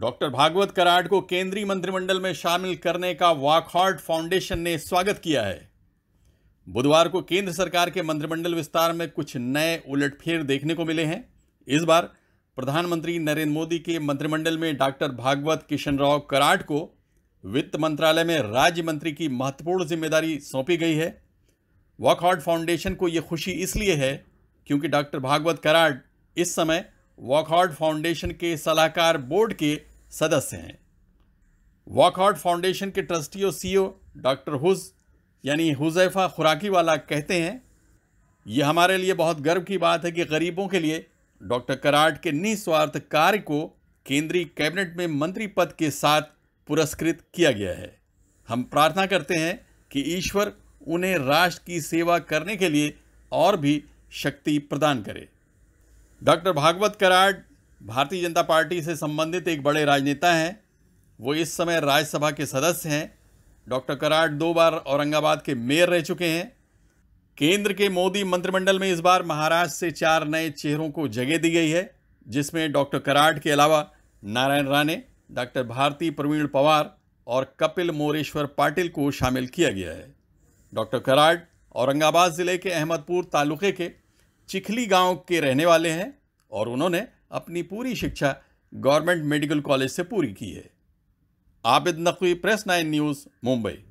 doctor Bhagavat Karad को केंद्रीय मंत्रिमंडल में शामिल करने का वाकहार्ट फाउंडेशन ने स्वागत किया है बुधवार को केंद्र सरकार के मंत्रिमंडल विस्तार में कुछ नए उलटफेर देखने को मिले हैं इस बार प्रधानमंत्री नरेंद्र मोदी के मंत्रिमंडल में डॉक्टर भागवत किशन राव कराट को वित्त मंत्रालय में राज्य मंत्री की महत्वपूर्ण जिम्मेदारी सौंपी गई है वॉकहार्ट फाउंडेशन को ये खुशी इसलिए है क्योंकि डॉक्टर भागवत कराट इस समय वॉकहार्ट फाउंडेशन के सलाहकार बोर्ड के सदस्य हैं वॉकहार्ट फाउंडेशन के ट्रस्टी और सीईओ डॉक्टर हुज यानी हुजैफा खुराकी वाला कहते हैं यह हमारे लिए बहुत गर्व की बात है कि गरीबों के लिए डॉक्टर कराट के निस्वार्थ कार्य को केंद्रीय कैबिनेट में मंत्री पद के साथ पुरस्कृत किया गया है हम प्रार्थना करते हैं कि ईश्वर उन्हें राष्ट्र की सेवा करने के लिए और भी शक्ति प्रदान करें डॉक्टर भागवत कराड भारतीय जनता पार्टी से संबंधित एक बड़े राजनेता हैं वो इस समय राज्यसभा के सदस्य हैं डॉक्टर कराड दो बार औरंगाबाद के मेयर रह चुके हैं केंद्र के मोदी मंत्रिमंडल में इस बार महाराष्ट्र से चार नए चेहरों को जगह दी गई है जिसमें डॉक्टर कराड के अलावा नारायण राणे डॉक्टर भारती प्रवीण पवार और कपिल मोरेश्वर पाटिल को शामिल किया गया है डॉक्टर कराड औरंगाबाद ज़िले के अहमदपुर तालुके के चिखली गांव के रहने वाले हैं और उन्होंने अपनी पूरी शिक्षा गवर्नमेंट मेडिकल कॉलेज से पूरी की है Abid Naqvi Press Nine News Mumbai